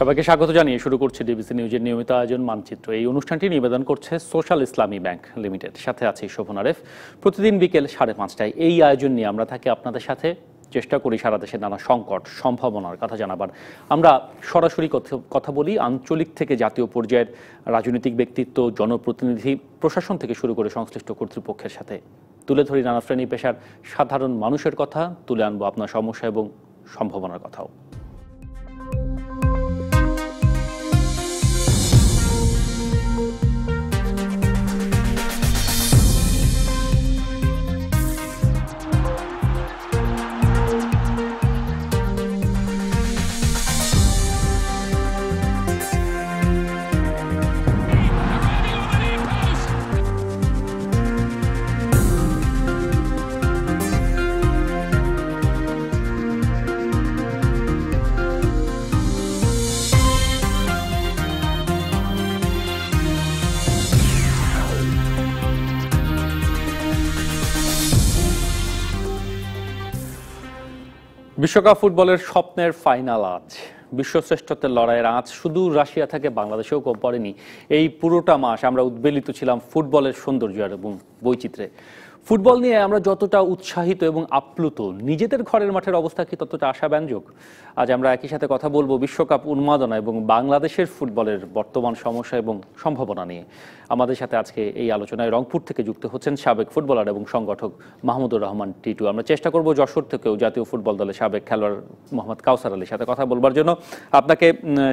সবাইকে স্বাগত জানিয়ে শুরু করছে ডিবিসি নিউজের নিয়মিত আয়োজন মানচিত্র এই অনুষ্ঠানটি নিবেদন করছে সোশ্যাল ইসলামী ব্যাংক লিমিটেড সাথে আছে শোভন আরেফ প্রতিদিন বিকেল সাড়ে পাঁচটায় এই আয়োজন নিয়ে আমরা থাকি আপনাদের সাথে চেষ্টা করি সারা দেশের নানা সংকট সম্ভাবনার কথা জানাবার আমরা সরাসরি কথা বলি আঞ্চলিক থেকে জাতীয় পর্যায়ের রাজনৈতিক ব্যক্তিত্ব জনপ্রতিনিধি প্রশাসন থেকে শুরু করে সংশ্লিষ্ট কর্তৃপক্ষের সাথে তুলে ধরি নানা শ্রেণী পেশার সাধারণ মানুষের কথা তুলে আনবো আপনার সমস্যা এবং সম্ভাবনার কথাও বিশ্বকাপ ফুটবলের স্বপ্নের ফাইনাল আজ বিশ্বশ্রেষ্ঠত্বের লড়াইয়ের আজ শুধু রাশিয়া থেকে বাংলাদেশেও কম পড়েনি এই পুরোটা মাস আমরা উদ্বেলিত ছিলাম ফুটবলের সৌন্দর্য এবং বৈচিত্র্যে ফুটবল নিয়ে আমরা যতটা উৎসাহিত এবং আপ্লুত নিজেদের ঘরের মাঠের অবস্থা কি ততটা আশাব্যঞ্জক আজ আমরা একই সাথে কথা বলবো বিশ্বকাপ উন্মাদনা এবং বাংলাদেশের ফুটবলের বর্তমান সমস্যা এবং সম্ভাবনা নিয়ে আমাদের সাথে আজকে এই আলোচনায় রংপুর থেকে যুক্ত হচ্ছেন সাবেক ফুটবলার এবং সংগঠক মাহমুদুর রহমান টিটু আমরা চেষ্টা করব যশোর থেকেও জাতীয় ফুটবল দলের সাবেক খেলোয়াড় মোহাম্মদ কাউসার আলীর সাথে কথা বলবার জন্য আপনাকে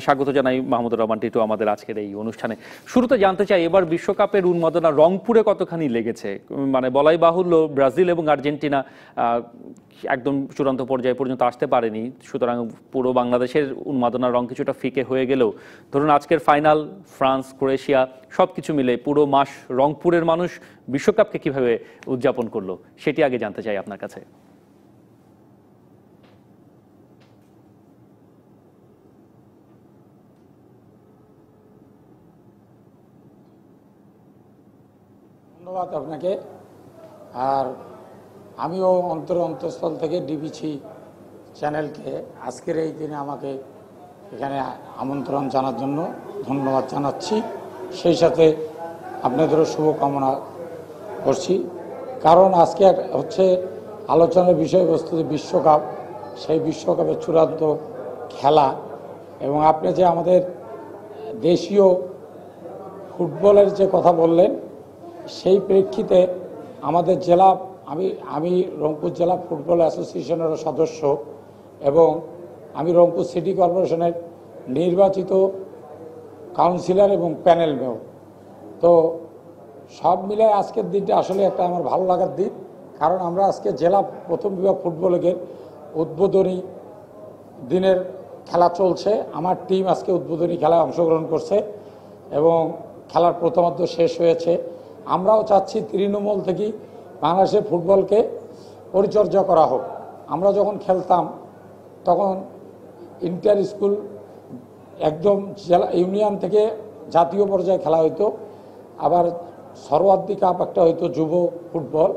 স্বাগত জানাই মাহমুদুর রহমান টিটু আমাদের আজকের এই অনুষ্ঠানে শুরুতে জানতে চাই এবার বিশ্বকাপের উন্মাদনা রংপুরে কতখানি লেগেছে মানে বলাই বাহুল্য ব্রাজিল এবং আর্জেন্টিনা একদম চূড়ান্ত পর্যায়ে পর্যন্ত আসতে পারেনি সুতরাং পুরো বাংলাদেশের উন্মাদনার রং কিছুটা ফিকে হয়ে গেলেও ধরুন আজকের ফাইনাল ফ্রান্স ক্রোয়েশিয়া সব কিছু মিলে পুরো মাস রংপুরের মানুষ বিশ্বকাপকে কিভাবে উদযাপন করলো সেটি আগে জানতে চাই আপনার কাছে ধন্যবাদ আপনাকে আর আমিও অন্তর অন্তঃস্থল থেকে ডিবিসি চ্যানেলকে আজকের এই দিনে আমাকে এখানে আমন্ত্রণ জানার জন্য ধন্যবাদ জানাচ্ছি সেই সাথে আপনাদেরও শুভকামনা করছি কারণ আজকে হচ্ছে আলোচনার বিষয়বস্তু যে বিশ্বকাপ সেই বিশ্বকাপের চূড়ান্ত খেলা এবং আপনি যে আমাদের দেশীয় ফুটবলের যে কথা বললেন সেই প্রেক্ষিতে আমাদের জেলা আমি আমি রংপুর জেলা ফুটবল অ্যাসোসিয়েশনেরও সদস্য এবং আমি রংপুর সিটি কর্পোরেশনের নির্বাচিত কাউন্সিলর এবং প্যানেল মেয়র তো সব মিলে আজকের দিনটা আসলে একটা আমার ভালো লাগার দিন কারণ আমরা আজকে জেলা প্রথম বিভাগ ফুটবল উদ্বোধনী দিনের খেলা চলছে আমার টিম আজকে উদ্বোধনী খেলায় অংশগ্রহণ করছে এবং খেলার প্রথমত শেষ হয়েছে আমরাও চাচ্ছি তৃণমূল থেকে বাংলাদেশে ফুটবলকে পরিচর্যা করা হোক আমরা যখন খেলতাম তখন ইন্টার স্কুল একদম জেলা ইউনিয়ন থেকে জাতীয় পর্যায়ে খেলা হতো আবার সর্বাধিক কাপ একটা হইতো যুব ফুটবল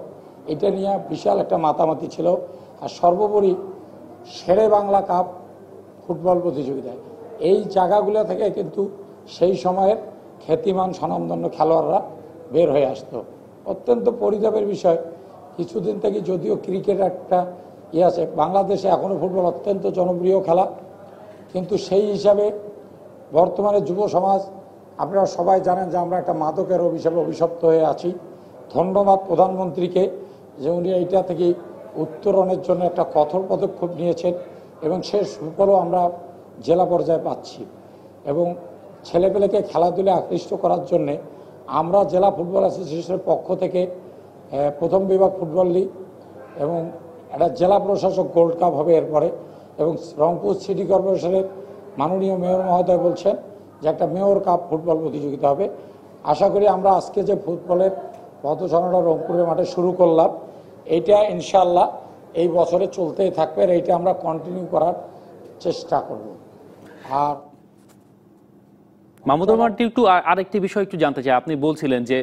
এটা নিয়ে বিশাল একটা মাতামাতি ছিল আর সর্বোপরি সেরে বাংলা কাপ ফুটবল প্রতিযোগিতায় এই জায়গাগুলো থেকে কিন্তু সেই সময়ের খ্যাতিমান স্বনামধন্য খেলোয়াড়রা বের হয়ে আসতো অত্যন্ত পরিতাপের বিষয় কিছুদিন থেকে যদিও ক্রিকেট একটা ইয়ে আছে বাংলাদেশে এখনও ফুটবল অত্যন্ত জনপ্রিয় খেলা কিন্তু সেই হিসাবে বর্তমানে যুব সমাজ আপনারা সবাই জানেন যে আমরা একটা মাদকের অভিশাপে অভিশপ্ত হয়ে আছি ধন্যবাদ প্রধানমন্ত্রীকে যে উনি এইটা থেকে উত্তরণের জন্য একটা কঠোর পদক্ষেপ নিয়েছেন এবং সে সুফলও আমরা জেলা পর্যায়ে পাচ্ছি এবং ছেলেপেলেকে খেলাধুলা আকৃষ্ট করার জন্যে আমরা জেলা ফুটবল অ্যাসোসিয়েশনের পক্ষ থেকে প্রথম বিভাগ ফুটবল লিগ এবং একটা জেলা প্রশাসক গোল্ড কাপ হবে এরপরে এবং রংপুর সিটি কর্পোরেশনের মাননীয় মেয়র মহোদয় বলছেন যে একটা মেয়র কাপ ফুটবল প্রতিযোগিতা হবে আশা করি আমরা আজকে যে ফুটবলের পথচারণা রংপুরের মাঠে শুরু করলাম এইটা ইনশাল্লাহ এই বছরে চলতেই থাকবে আর এইটা আমরা কন্টিনিউ করার চেষ্টা করব আর মাহমুদুর মার্টি একটু আরেকটি বিষয় একটু জানতে চাই আপনি বলছিলেন যে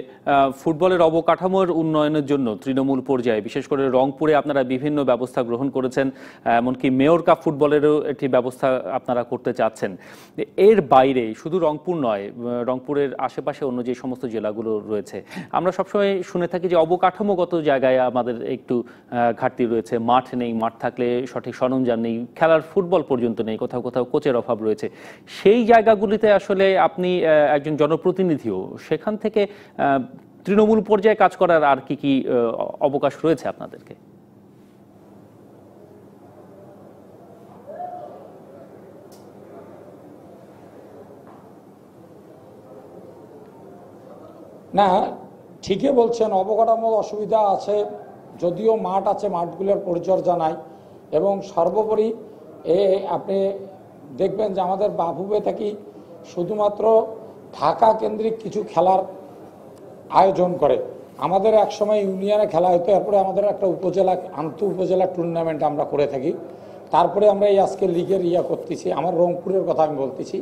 ফুটবলের অবকাঠামোর উন্নয়নের জন্য তৃণমূল পর্যায়ে বিশেষ করে রংপুরে আপনারা বিভিন্ন ব্যবস্থা গ্রহণ করেছেন এমনকি মেয়র কাপ ফুটবলেরও একটি ব্যবস্থা আপনারা করতে চাচ্ছেন এর বাইরে শুধু রংপুর নয় রংপুরের আশেপাশে অন্য যে সমস্ত জেলাগুলো রয়েছে আমরা সবসময় শুনে থাকি যে অবকাঠামোগত জায়গায় আমাদের একটু ঘাটতি রয়েছে মাঠ নেই মাঠ থাকলে সঠিক সরঞ্জাম নেই খেলার ফুটবল পর্যন্ত নেই কোথাও কোথাও কোচের অভাব রয়েছে সেই জায়গাগুলিতে আসলে আপনি একজন জনপ্রতিনিধিও সেখান থেকে তৃণমূল পর্যায়ে কাজ করার আর কি কি অবকাশ রয়েছে আপনাদেরকে না ঠিকই বলছেন অবকাঠামো অসুবিধা আছে যদিও মাঠ আছে মাঠগুলোর পরিচর্যা নাই এবং সর্বোপরি এ আপনি দেখবেন যে আমাদের বাফুবে থাকি শুধুমাত্র ঢাকা কেন্দ্রিক কিছু খেলার আয়োজন করে আমাদের একসময় ইউনিয়নে খেলা হতো এরপরে আমাদের একটা উপজেলা আন্ত উপজেলা টুর্নামেন্ট আমরা করে থাকি তারপরে আমরা এই আজকে লিগের ইয়া করতেছি আমার রংপুরের কথা আমি বলতেছি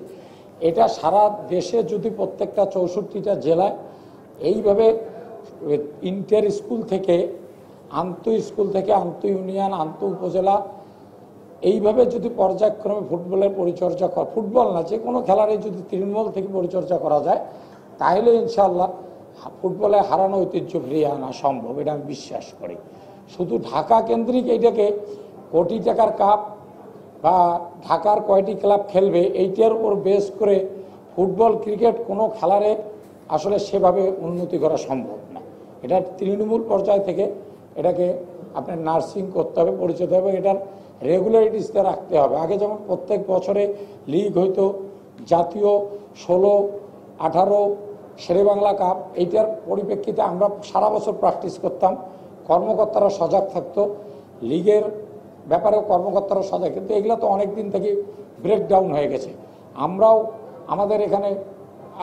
এটা সারা দেশে যদি প্রত্যেকটা চৌষট্টিটা জেলায় এইভাবে ইন্টার স্কুল থেকে আন্ত স্কুল থেকে আন্ত ইউনিয়ন আন্ত উপজেলা এইভাবে যদি পর্যায়ক্রমে ফুটবলের পরিচর্যা ফুটবল না যে কোনো খেলারই যদি তৃণমূল থেকে পরিচর্যা করা যায় তাহলে ইনশাল্লাহ ফুটবলে হারানো ঐতিহ্য ফিরিয়ে আনা সম্ভব এটা আমি বিশ্বাস করি শুধু ঢাকা কেন্দ্রিক এইটাকে কোটি টাকার কাপ বা ঢাকার কয়টি ক্লাব খেলবে এইটার উপর বেস করে ফুটবল ক্রিকেট কোনো খেলারে আসলে সেভাবে উন্নতি করা সম্ভব না এটা তৃণমূল পর্যায় থেকে এটাকে আপনার নার্সিং করতে হবে পরিচিত হবে এটার রেগুলারিটিসতে রাখতে হবে আগে যেমন প্রত্যেক বছরে লিগ হইতো জাতীয় ষোলো আঠারো শেরে বাংলা কাপ এইটার পরিপ্রেক্ষিতে আমরা সারা বছর প্র্যাকটিস করতাম কর্মকর্তারা সজাগ থাকত লিগের ব্যাপারেও কর্মকর্তারা সজাগ কিন্তু এগুলো তো অনেক দিন থেকে ব্রেকডাউন হয়ে গেছে আমরাও আমাদের এখানে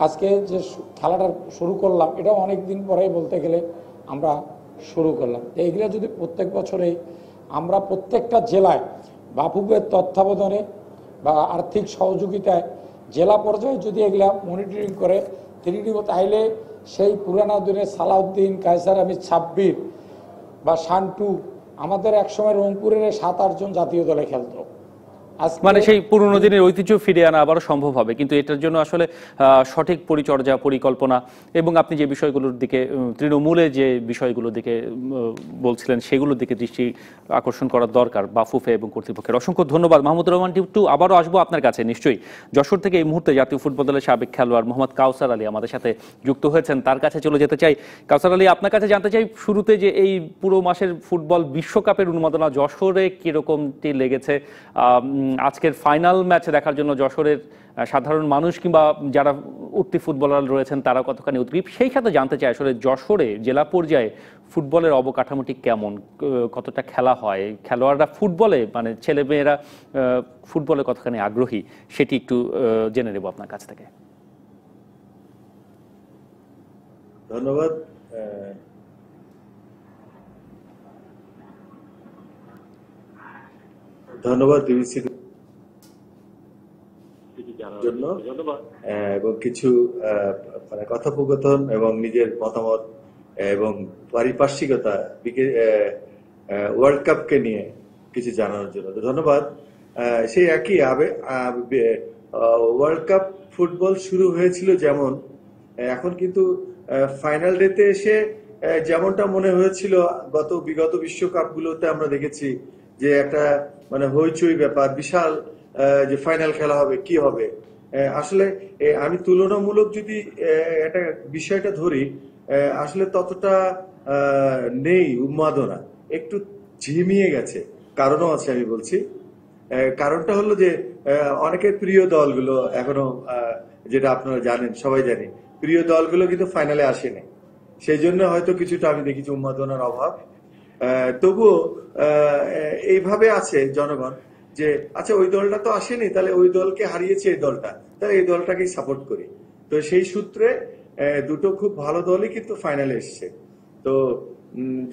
আজকে যে খেলাটা শুরু করলাম এটাও অনেক দিন পরেই বলতে গেলে আমরা শুরু করলাম এইগুলো যদি প্রত্যেক বছরে আমরা প্রত্যেকটা জেলায় বাফুবের তত্ত্বাবধানে বা আর্থিক সহযোগিতায় জেলা পর্যায়ে যদি এগুলা মনিটরিং করে থ্রিডি তাইলে সেই পুরানা দিনে সালাউদ্দিন কায়সার আমি ছাব্বির বা শান্টু আমাদের একসময় রংপুরের সাত আটজন জাতীয় দলে খেলতো মানে সেই পুরনো দিনের ঐতিহ্য ফিরে আনা আবারও সম্ভব হবে কিন্তু এটার জন্য আসলে সঠিক পরিচর্যা পরিকল্পনা এবং আপনি যে বিষয়গুলোর দিকে তৃণমূলে যে বিষয়গুলোর দিকে বলছিলেন সেগুলোর দিকে দৃষ্টি আকর্ষণ করার দরকার বাফুফে এবং কর্তৃপক্ষের অসংখ্য ধন্যবাদ মাহমুদ রহমান টিপটু আবারও আসবো আপনার কাছে নিশ্চয়ই যশোর থেকে এই মুহূর্তে জাতীয় ফুটবল দলের সাবেক খেলোয়াড় মোহাম্মদ কাউসার আলী আমাদের সাথে যুক্ত হয়েছেন তার কাছে চলে যেতে চাই কাউসার আলী আপনার কাছে জানতে চাই শুরুতে যে এই পুরো মাসের ফুটবল বিশ্বকাপের উন্মাদনা যশোরে কীরকমটি লেগেছে আজকের ফাইনাল ম্যাচ দেখার জন্য যশোরের সাধারণ মানুষ কিংবা যারা উঠতি ফুটবলার রয়েছেন তারা কতখানি উদ্গ্রীব সেই সাথে জানতে চাই আসলে যশোরে জেলা পর্যায়ে ফুটবলের অবকাঠামোটি কেমন কতটা খেলা হয় খেলোয়াড়রা ফুটবলে মানে ছেলে মেয়েরা ফুটবলে কতখানি আগ্রহী সেটি একটু জেনে নেব আপনার কাছ থেকে ধন্যবাদ ধন্যবাদ দিবি জন্য এবং কিছু মানে কথোপকথন এবং নিজের মতামত এবং পারিপার্শ্বিকতা ওয়ার্ল্ড কাপকে নিয়ে কিছু জানানোর জন্য ধন্যবাদ সেই একই আবে ওয়ার্ল্ড কাপ ফুটবল শুরু হয়েছিল যেমন এখন কিন্তু ফাইনাল ডেতে এসে যেমনটা মনে হয়েছিল গত বিগত বিশ্বকাপগুলোতে আমরা দেখেছি যে একটা মানে হইচই ব্যাপার বিশাল যে ফাইনাল খেলা হবে কি হবে আসলে আমি তুলনামূলক যদি একটা বিষয়টা ধরি আসলে ততটা নেই উন্মাদনা একটু ঝিমিয়ে গেছে কারণও আছে আমি বলছি কারণটা হলো যে অনেকের প্রিয় দলগুলো এখনো যেটা আপনারা জানেন সবাই জানে প্রিয় দলগুলো কিন্তু ফাইনালে আসেনি সেই জন্য হয়তো কিছুটা আমি দেখেছি উন্মাদনার অভাব তবুও এইভাবে আছে জনগণ যে আচ্ছা ওই দলটা তো আসেনি তাহলে ওই দলকে হারিয়েছে এই দলটা তাহলে এই দলটাকেই সাপোর্ট করি তো সেই সূত্রে দুটো খুব ভালো দলই কিন্তু ফাইনালে এসছে তো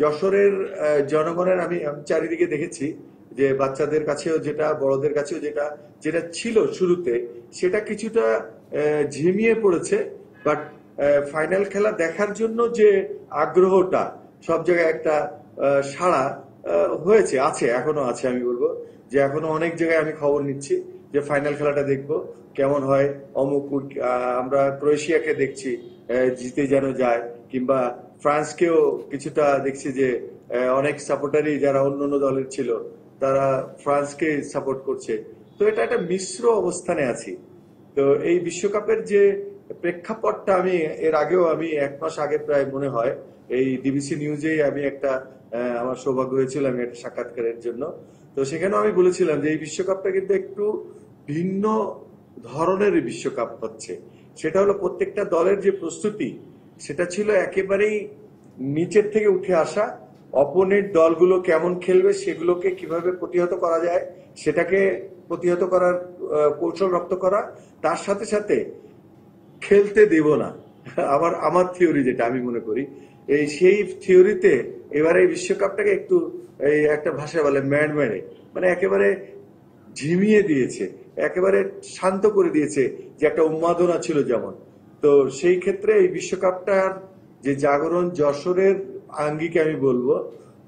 যশোরের জনগণের আমি চারিদিকে দেখেছি যে বাচ্চাদের কাছেও যেটা বড়দের কাছেও যেটা যেটা ছিল শুরুতে সেটা কিছুটা ঝিমিয়ে পড়েছে বাট ফাইনাল খেলা দেখার জন্য যে আগ্রহটা সব জায়গায় একটা সাড়া হয়েছে আছে এখনো আছে আমি বলবো যে এখনো অনেক জায়গায় আমি খবর নিচ্ছি যে ফাইনাল খেলাটা দেখব কেমন হয় অমুক আমরা ক্রোয়েশিয়াকে দেখছি জিতে যেন যায় কিংবা ফ্রান্সকেও কিছুটা দেখছি যে অনেক সাপোর্টারই যারা অন্য অন্য দলের ছিল তারা ফ্রান্সকে সাপোর্ট করছে তো এটা একটা মিশ্র অবস্থানে আছি তো এই বিশ্বকাপের যে প্রেক্ষাপটটা আমি এর আগেও আমি এক মাস আগে প্রায় মনে হয় এই ডিবিসি নিউজেই আমি একটা আমার সৌভাগ্য হয়েছিল আমি একটা সাক্ষাৎকারের জন্য তো সেখানেও আমি বলেছিলাম যে এই বিশ্বকাপটা কিন্তু একটু ভিন্ন ধরনের বিশ্বকাপ হচ্ছে সেটা হলো প্রত্যেকটা দলের যে প্রস্তুতি সেটা ছিল একেবারেই নিচের থেকে উঠে আসা অপোনেন্ট দলগুলো কেমন খেলবে সেগুলোকে কিভাবে প্রতিহত করা যায় সেটাকে প্রতিহত করার কৌশল রপ্ত করা তার সাথে সাথে খেলতে দেব না আবার আমার থিওরি যেটা আমি মনে করি এই সেই থিওরিতে এবারে এই বিশ্বকাপটাকে একটু এই একটা ভাষা বলে ম্যাড়মেড়ে মানে একেবারে ঝিমিয়ে দিয়েছে একেবারে শান্ত করে দিয়েছে যে একটা উন্মাদনা ছিল যেমন তো সেই ক্ষেত্রে এই বিশ্বকাপটার যে জাগরণ যশোরের আঙ্গিকে আমি বলবো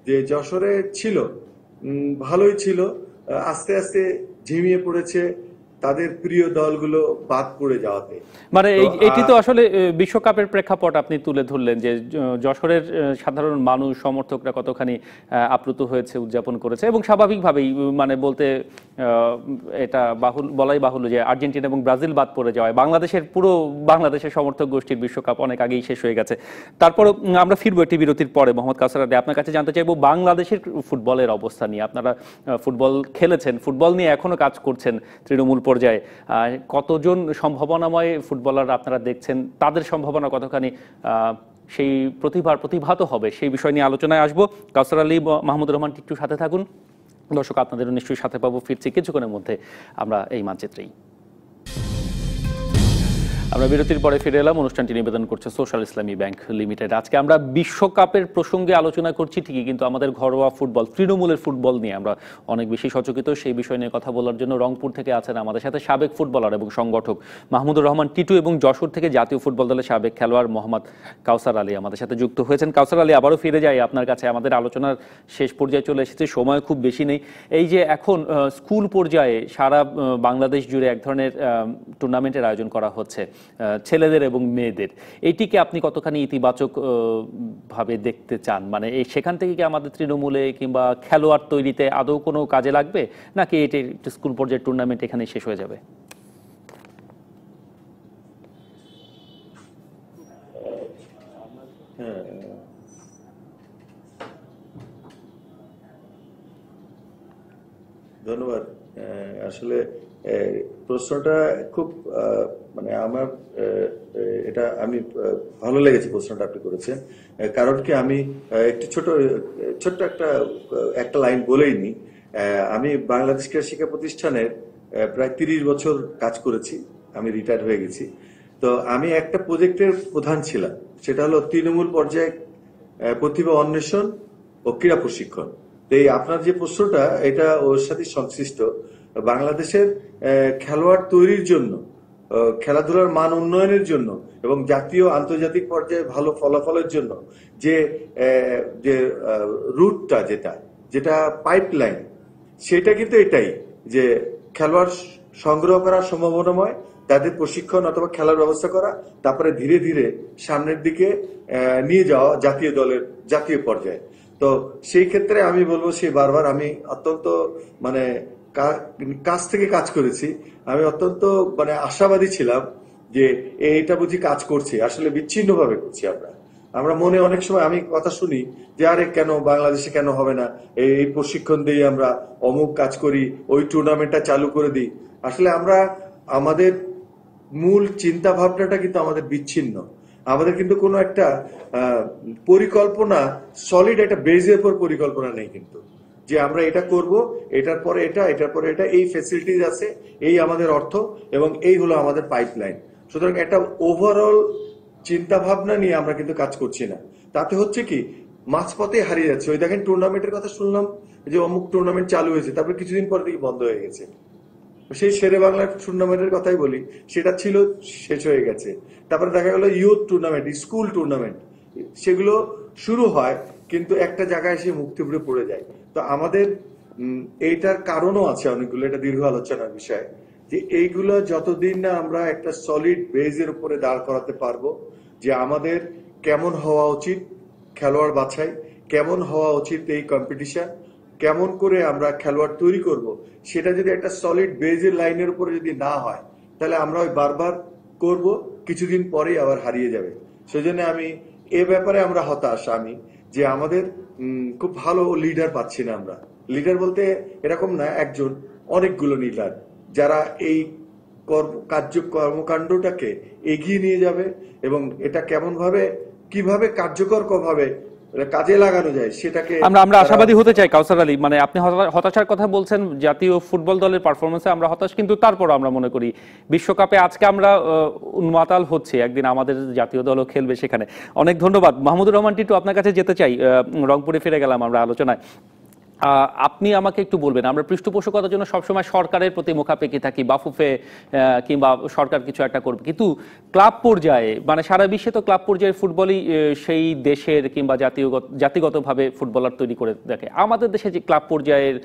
যে যশোরে ছিল ভালোই ছিল আস্তে আস্তে ঝিমিয়ে পড়েছে তাদের প্রিয় দলগুলো বাদ পড়ে যাওয়াতে মানে এটি তো আসলে বিশ্বকাপের প্রেক্ষাপট আপনি তুলে ধরলেন যে যশোরের সাধারণ মানুষ সমর্থকরা কতখানি আপ্লুত হয়েছে উদযাপন করেছে এবং স্বাভাবিকভাবেই মানে বলতে এটা বাহুল বলাই বাহুল যে আর্জেন্টিনা এবং ব্রাজিল বাদ পড়ে যাওয়ায় বাংলাদেশের পুরো বাংলাদেশের সমর্থক গোষ্ঠীর বিশ্বকাপ অনেক আগেই শেষ হয়ে গেছে তারপর আমরা ফিরবো একটি বিরতির পরে মোহাম্মদ কাসার আলী আপনার কাছে জানতে চাইবো বাংলাদেশের ফুটবলের অবস্থা নিয়ে আপনারা ফুটবল খেলেছেন ফুটবল নিয়ে এখনো কাজ করছেন তৃণমূল পর্যায়ে কতজন সম্ভাবনাময় ফুটবলার আপনারা দেখছেন তাদের সম্ভাবনা কতখানি সেই প্রতিভার প্রতিভাত হবে সেই বিষয় নিয়ে আলোচনায় আসবো কাউসার আলী মাহমুদ রহমান টিট্টু সাথে থাকুন দর্শক আপনাদেরও নিশ্চয়ই সাথে পাবো ফিরছি কিছুক্ষণের মধ্যে আমরা এই মানচিত্রেই আমরা বিরতির পরে ফিরে এলাম অনুষ্ঠানটি নিবেদন করছে সোশ্যাল ইসলামী ব্যাংক লিমিটেড আজকে আমরা বিশ্বকাপের প্রসঙ্গে আলোচনা করছি ঠিকই কিন্তু আমাদের ঘরোয়া ফুটবল তৃণমূলের ফুটবল নিয়ে আমরা অনেক বেশি সচকিত সেই বিষয় নিয়ে কথা বলার জন্য রংপুর থেকে আছেন আমাদের সাথে সাবেক ফুটবলার এবং সংগঠক মাহমুদুর রহমান টিটু এবং যশোর থেকে জাতীয় ফুটবল দলের সাবেক খেলোয়াড় মোহাম্মদ কাউসার আলী আমাদের সাথে যুক্ত হয়েছেন কাউসার আলী আবারও ফিরে যাই আপনার কাছে আমাদের আলোচনার শেষ পর্যায়ে চলে এসেছে সময় খুব বেশি নেই এই যে এখন স্কুল পর্যায়ে সারা বাংলাদেশ জুড়ে এক ধরনের টুর্নামেন্টের আয়োজন করা হচ্ছে ছেলেদের এবং মেয়েদের এটিকে আপনি কতখানি ইতিবাচক ভাবে দেখতে চান মানে এই সেখান থেকে কি আমাদের তৃণমূলে কিংবা খেলোয়াড় তৈরিতে আদৌ কোনো কাজে লাগবে নাকি এটি স্কুল পর্যায়ের টুর্নামেন্ট এখানে শেষ হয়ে যাবে হ্যাঁ। ধন্যবাদ আসলে প্রশ্নটা খুব মানে আমার এটা আমি ভালো লেগেছে প্রশ্নটা আপনি করেছেন কারণ কি আমি একটি ছোট ছোট্ট একটা একটা লাইন বলেই নি আমি বাংলাদেশ ক্রীড়া শিক্ষা প্রতিষ্ঠানের প্রায় তিরিশ বছর কাজ করেছি আমি রিটায়ার হয়ে গেছি তো আমি একটা প্রজেক্টের প্রধান ছিলাম সেটা হলো তৃণমূল পর্যায়ে প্রতিভা অন্বেষণ ও ক্রীড়া প্রশিক্ষণ তো এই আপনার যে প্রশ্নটা এটা ওর সাথে সংশ্লিষ্ট বাংলাদেশের খেলোয়াড় তৈরির জন্য খেলাধুলার মান উন্নয়নের জন্য এবং জাতীয় আন্তর্জাতিক পর্যায়ে ভালো ফলাফলের জন্য যে যে রুটটা যেটা যেটা পাইপলাইন সেটা কিন্তু এটাই যে খেলোয়াড় সংগ্রহ করা সম্ভাবনাময় তাদের প্রশিক্ষণ অথবা খেলার ব্যবস্থা করা তারপরে ধীরে ধীরে সামনের দিকে নিয়ে যাওয়া জাতীয় দলের জাতীয় পর্যায়ে তো সেই ক্ষেত্রে আমি বলবো সেই বারবার আমি অত্যন্ত মানে কাজ থেকে কাজ করেছি আমি অত্যন্ত মানে আশাবাদী ছিলাম যে এটা বুঝি কাজ করছে আসলে বিচ্ছিন্নভাবে করছি আমরা আমরা মনে অনেক সময় আমি কথা শুনি যে আরে কেন বাংলাদেশে কেন হবে না এই প্রশিক্ষণ দিয়ে আমরা অমুক কাজ করি ওই টুর্নামেন্টটা চালু করে দিই আসলে আমরা আমাদের মূল চিন্তা ভাবনাটা কিন্তু আমাদের বিচ্ছিন্ন আমাদের কিন্তু কোনো একটা পরিকল্পনা সলিড একটা বেজের উপর পরিকল্পনা নেই কিন্তু যে আমরা এটা করব এটার পরে এটা এটার পরে এটা এই ফেসিলিটিজ আছে এই আমাদের অর্থ এবং এই হলো আমাদের পাইপলাইন সুতরাং একটা ওভারঅল চিন্তা ভাবনা নিয়ে আমরা কিন্তু কাজ করছি না তাতে হচ্ছে কি মাঝপথে হারিয়ে যাচ্ছে ওই দেখেন টুর্নামেন্টের কথা শুনলাম যে অমুক টুর্নামেন্ট চালু হয়েছে তারপর কিছুদিন পর থেকে বন্ধ হয়ে গেছে সেই শেরে বাংলার টুর্নামেন্টের কথাই বলি সেটা ছিল শেষ হয়ে গেছে তারপরে দেখা গেল ইউথ টুর্নামেন্ট স্কুল টুর্নামেন্ট সেগুলো শুরু হয় কিন্তু একটা জায়গায় সে মুক্তি থুবড়ে পড়ে যায় তো আমাদের এইটার কারণও আছে অনেকগুলো এটা দীর্ঘ আলোচনার বিষয় যে এইগুলো যতদিন না আমরা একটা সলিড বেজের উপরে দাঁড় করাতে পারবো যে আমাদের কেমন হওয়া উচিত খেলোয়াড় বাছাই কেমন হওয়া উচিত এই কম্পিটিশন কেমন করে আমরা খেলোয়াড় তৈরি করব সেটা যদি একটা সলিড বেজের লাইনের উপরে যদি না হয় তাহলে আমরা ওই বারবার করব কিছুদিন পরেই আবার হারিয়ে যাবে সেজন্য আমি এ ব্যাপারে আমরা হতাশ আমি যে আমাদের খুব ভালো লিডার পাচ্ছি না আমরা লিডার বলতে এরকম না একজন অনেকগুলো লিডার যারা এই কর্ম কার্য কর্মকাণ্ডটাকে এগিয়ে নিয়ে যাবে এবং এটা কেমনভাবে কিভাবে কার্যকরভাবে মানে কাজে লাগানো যায় সেটাকে আমরা আমরা আশাবাদী হতে চাই কাউসার আলী মানে আপনি হতাশার কথা বলছেন জাতীয় ফুটবল দলের পারফরমেন্সে আমরা হতাশ কিন্তু তারপর আমরা মনে করি বিশ্বকাপে আজকে আমরা উন্মাতাল হচ্ছে একদিন আমাদের জাতীয় দলও খেলবে সেখানে অনেক ধন্যবাদ মাহমুদুর রহমান টিটু আপনার কাছে যেতে চাই রংপুরে ফিরে গেলাম আমরা আলোচনায় আপনি আমাকে একটু বলবেন আমরা পৃষ্ঠপোষকতার জন্য সবসময় সরকারের প্রতি মুখাপেক্ষি থাকি বাফুফে কিংবা সরকার কিছু একটা করবে কিন্তু ক্লাব পর্যায়ে মানে সারা বিশ্বে তো ক্লাব পর্যায়ে ফুটবলই সেই দেশের কিংবা জাতীয়গত জাতিগতভাবে ফুটবলার তৈরি করে দেখে আমাদের দেশে যে ক্লাব পর্যায়ের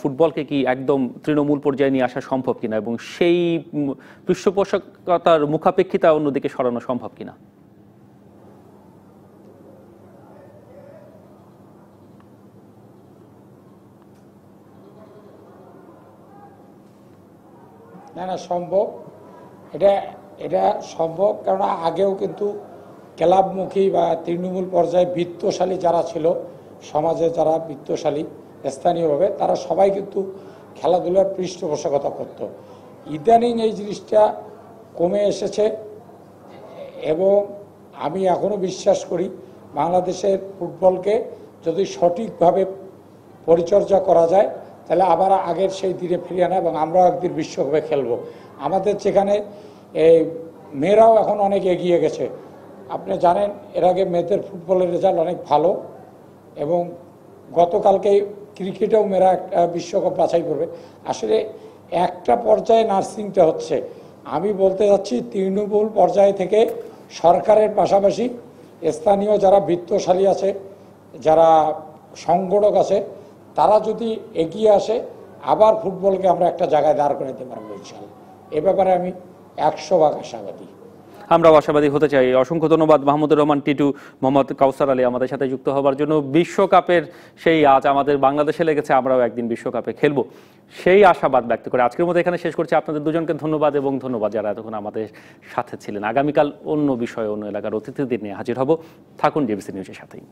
ফুটবলকে কি একদম তৃণমূল পর্যায়ে নিয়ে আসা সম্ভব কিনা এবং সেই পৃষ্ঠপোষকতার মুখাপেক্ষিতা অন্যদিকে সরানো সম্ভব কিনা না না সম্ভব এটা এটা সম্ভব কারণ আগেও কিন্তু ক্লাবমুখী বা তৃণমূল পর্যায়ে বৃত্তশালী যারা ছিল সমাজে যারা বৃত্তশালী স্থানীয়ভাবে তারা সবাই কিন্তু খেলাধুলার পৃষ্ঠপোষকতা করত ইদানিং এই জিনিসটা কমে এসেছে এবং আমি এখনও বিশ্বাস করি বাংলাদেশের ফুটবলকে যদি সঠিকভাবে পরিচর্যা করা যায় তাহলে আবার আগের সেই দিনে ফিরিয়ে আনা এবং আমরাও একদিন বিশ্বকাপে খেলবো আমাদের যেখানে এই মেয়েরাও এখন অনেক এগিয়ে গেছে আপনি জানেন এর আগে মেয়েদের ফুটবলের রেজাল্ট অনেক ভালো এবং গতকালকে ক্রিকেটেও মেয়েরা একটা বিশ্বকাপ বাছাই করবে আসলে একটা পর্যায়ে নার্সিংটা হচ্ছে আমি বলতে যাচ্ছি তৃণমূল পর্যায় থেকে সরকারের পাশাপাশি স্থানীয় যারা বৃত্তশালী আছে যারা সংগঠক আছে তারা যদি এগিয়ে আসে আবার ফুটবলকে আমরা একটা জায়গায় দাঁড় নিতে পারবো ইনশাল্লাহ এ ব্যাপারে আমি একশো ভাগ আশাবাদী আমরাও আশাবাদী হতে চাই অসংখ্য ধন্যবাদ মাহমুদুর রহমান টিটু মোহাম্মদ কাউসার আলী আমাদের সাথে যুক্ত হবার জন্য বিশ্বকাপের সেই আজ আমাদের বাংলাদেশে লেগেছে আমরাও একদিন বিশ্বকাপে খেলবো সেই আশাবাদ ব্যক্ত করে আজকের মতো এখানে শেষ করছি আপনাদের দুজনকে ধন্যবাদ এবং ধন্যবাদ যারা এতক্ষণ আমাদের সাথে ছিলেন আগামীকাল অন্য বিষয়ে অন্য এলাকার অতিথিদের নিয়ে হাজির হব থাকুন ডিবিসি নিউজের সাথেই